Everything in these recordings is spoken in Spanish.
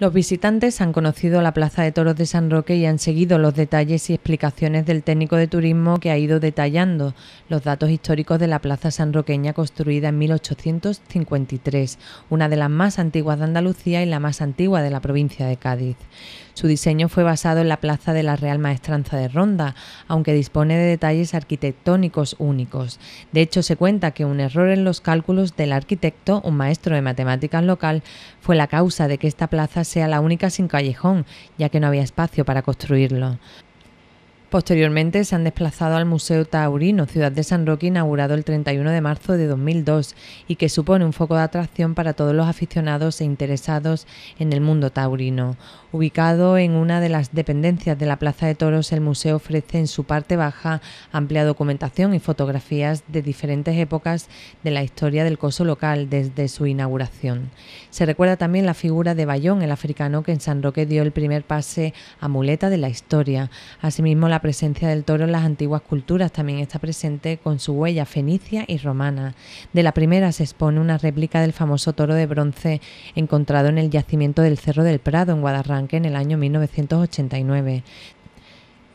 Los visitantes han conocido la Plaza de Toros de San Roque y han seguido los detalles y explicaciones del técnico de turismo que ha ido detallando los datos históricos de la Plaza Sanroqueña construida en 1853, una de las más antiguas de Andalucía y la más antigua de la provincia de Cádiz. Su diseño fue basado en la Plaza de la Real Maestranza de Ronda, aunque dispone de detalles arquitectónicos únicos. De hecho, se cuenta que un error en los cálculos del arquitecto, un maestro de matemáticas local, fue la causa de que esta plaza sea la única sin callejón, ya que no había espacio para construirlo. Posteriormente se han desplazado al Museo Taurino, Ciudad de San Roque, inaugurado el 31 de marzo de 2002 y que supone un foco de atracción para todos los aficionados e interesados en el mundo taurino. Ubicado en una de las dependencias de la Plaza de Toros, el museo ofrece en su parte baja amplia documentación y fotografías de diferentes épocas de la historia del coso local desde su inauguración. Se recuerda también la figura de Bayón, el africano que en San Roque dio el primer pase a muleta de la historia. Asimismo, la la presencia del toro en las antiguas culturas. También está presente con su huella fenicia y romana. De la primera se expone una réplica del famoso toro de bronce encontrado en el yacimiento del Cerro del Prado en Guadarranque en el año 1989.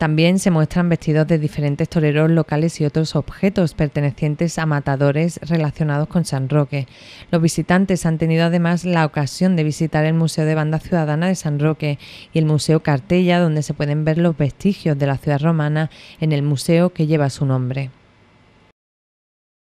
También se muestran vestidos de diferentes toreros locales y otros objetos pertenecientes a matadores relacionados con San Roque. Los visitantes han tenido además la ocasión de visitar el Museo de Banda Ciudadana de San Roque y el Museo Cartella, donde se pueden ver los vestigios de la ciudad romana en el museo que lleva su nombre.